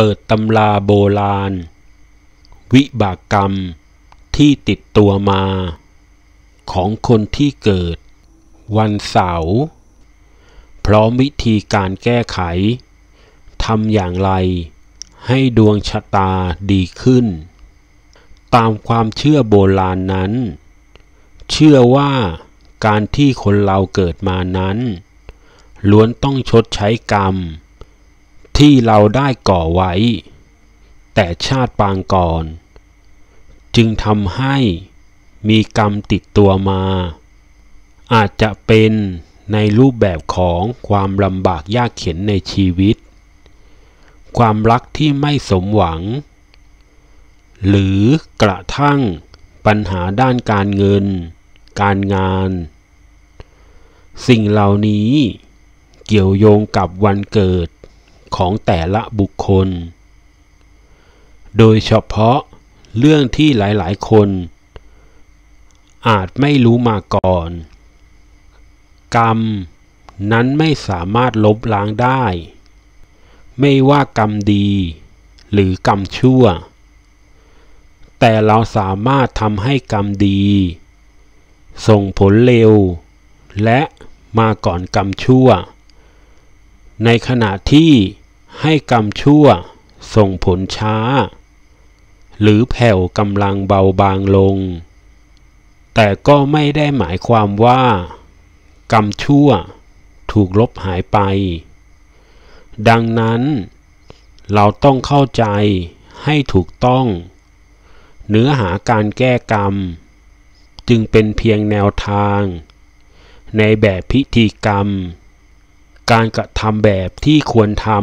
เปิดตำราโบราณ วิบากกรรมที่ติดตัวมา ของคนที่เกิดวันเสาร์พร้อมวิธีการแก้ไข ทำอย่างไรให้ดวงชะตาดีขึ้น ตามความเชื่อโบราณนั้น เชื่อว่าการที่คนเราเกิดมานั้นล้วนต้องชดใช้กรรมที่เราได้ก่อไว้ แต่ชาติปางก่อน จึงทำให้มีกรรมติดตัวมา อาจจะเป็นในรูปแบบของความลำบากยากเข็นในชีวิต ความรักที่ไม่สมหวัง หรือกระทั่งปัญหาด้านการเงิน การงาน สิ่งเหล่านี้เกี่ยวโยงกับวันเกิดของแต่ละบุคคล โดยเฉพาะเรื่องที่หลายๆ คน อาจไม่รู้มาก่อน กรรม นั้นไม่สามารถลบล้างได้ ไม่ว่ากรรมดี หรือกรรมชั่ว แต่เราสามารถทำให้กรรมดี ส่งผลเร็ว และมาก่อนกรรมชั่ว ในขณะที่ให้กรรมชั่วส่งผลช้า หรือแผ่วกำลังเบาบางลง แต่ก็ไม่ได้หมายความว่า กรรมชั่วถูกลบหายไป ดังนั้น เราต้องเข้าใจให้ถูกต้อง เนื้อหาการแก้กรรม จึงเป็นเพียงแนวทาง ในแบบพิธีกรรม การกระทำแบบที่ควรทำ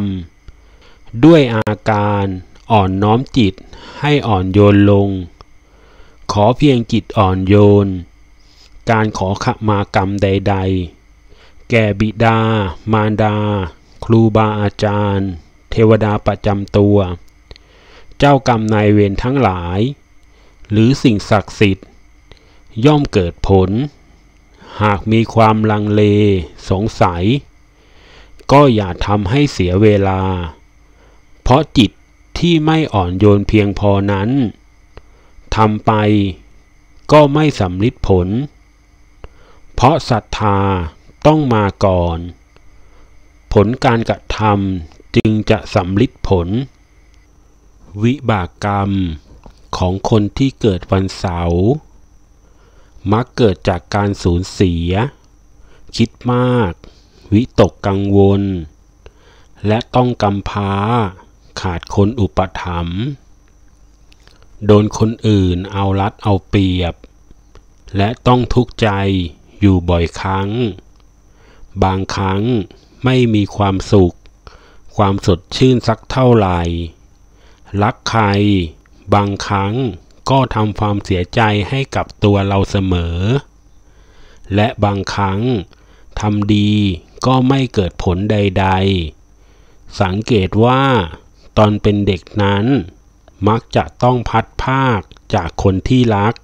ด้วยอาการอ่อนน้อมจิตให้อ่อนโยนลง ขอเพียงจิตอ่อนโยน การขอขมากรรมใดๆ แก่บิดา มารดา ครูบาอาจารย์ เทวดาประจำตัว เจ้ากรรมนายเวรทั้งหลาย หรือสิ่งศักดิ์สิทธิ์ย่อมเกิดผล หากมีความลังเลสงสัย ก็อย่าทำให้เสียเวลาเพราะจิตที่ไม่อ่อนโยนเพียงพอนั้นทำไปก็ไม่สำลิดผล เพราะศรัทธาต้องมาก่อน ผลการกระทำจึงจะสำลิดผล วิบากกรรมของคนที่เกิดวันเสาร์มักเกิดจากการสูญเสีย คิดมาก วิตกกังวล และต้องกำพร้าขาดคนอุปถัมภ์ โดนคนอื่นเอารัดเอาเปรียบ และต้องทุกข์ใจอยู่บ่อยครั้ง บางครั้งไม่มีความสุข ความสดชื่นสักเท่าไหร่ รักใคร บางครั้งก็ทำความเสียใจให้กับตัวเราเสมอ และบางครั้งทำดีก็ไม่เกิดผลใดๆ สังเกตว่าตอนเป็นเด็กนั้น มักจะต้องพัดภาคจากคนที่รัก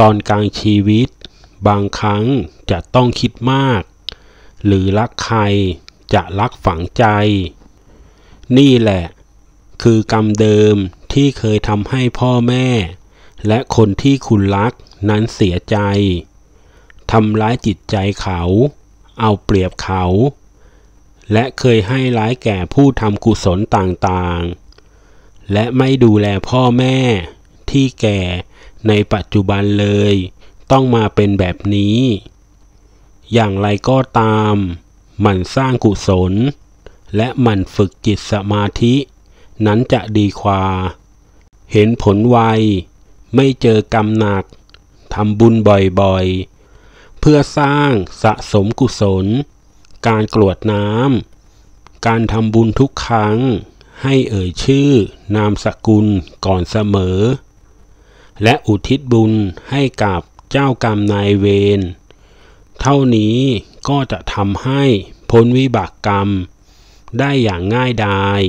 ตอนกลางชีวิต บางครั้งจะต้องคิดมาก หรือรักใครจะรักฝังใจ นี่แหละคือกรรมเดิมที่เคยทำให้พ่อแม่ และคนที่คุณรักนั้นเสียใจทำร้ายจิตใจเขา เอาเปรียบเขาและเคยให้ร้ายแก่ผู้ทำกุศลต่างๆ และไม่ดูแลพ่อแม่ที่แก่ในปัจจุบันเลย ต้องมาเป็นแบบนี้ อย่างไรก็ตาม มันสร้างกุศล และมันฝึกจิตสมาธิ นั้นจะดีกว่า เห็นผลไว ไม่เจอกรรมหนัก ทำบุญบ่อยๆ เพื่อสร้างสะสมกุศลการกรวดน้ำ การทำบุญทุกครั้งให้เอ่ยชื่อนามสกุลก่อนเสมอ และอุทิศบุญให้กับเจ้ากรรมนายเวร เท่านี้ก็จะทำให้พ้นวิบากกรรมได้อย่างง่ายดาย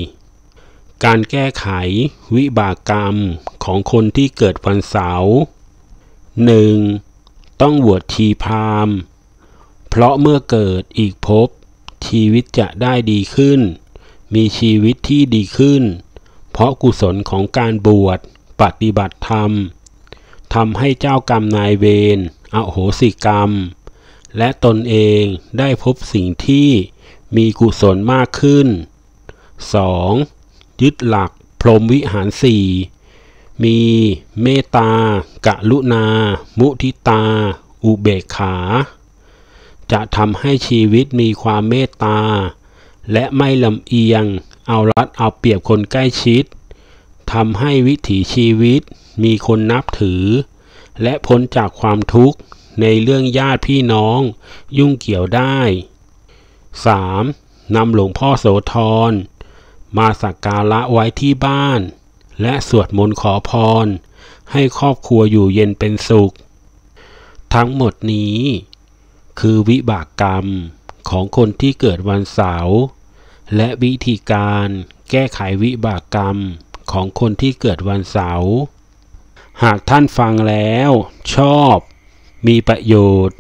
การแก้ไขวิบากกรรมของคนที่เกิดวันเสาร์ 1. ต้องบวชทีพามเพราะเมื่อเกิดอีกภพชีวิตจะได้ดีขึ้น มีชีวิตที่ดีขึ้น เพราะกุศลของการบวชปฏิบัติธรรมทำให้เจ้ากรรมนายเวรอโหสิกรรม และตนเองได้พบสิ่งที่มีกุศลมากขึ้น 2. ยึดหลักพรหมวิหารสี่มีเมตตา กะลุนา มุทิตา อุเบกขาจะทำให้ชีวิตมีความเมตตา และไม่ลำเอียงเอารัดเอาเปรียบคนใกล้ชิดทำให้วิถีชีวิตมีคนนับถือ และพ้นจากความทุกข์ในเรื่องญาติพี่น้องยุ่งเกี่ยวได้ 3. นำหลวงพ่อโสธรมาสักการะไว้ที่บ้าน และสวดมนต์ขอพร ให้ครอบครัวอยู่เย็นเป็นสุข ทั้งหมดนี้คือวิบากกรรมของคนที่เกิดวันเสาร์และวิธีการแก้ไขวิบากกรรมของคนที่เกิดวันเสาร์ หากท่านฟังแล้วชอบมีประโยชน์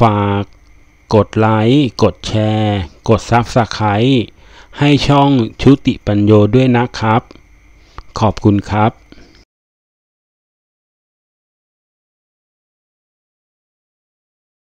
ฝากกดไลค์กดแชร์ กดซับสไครต์ให้ช่องชุติปัญโยด้วยนะครับ ขอบคุณครับ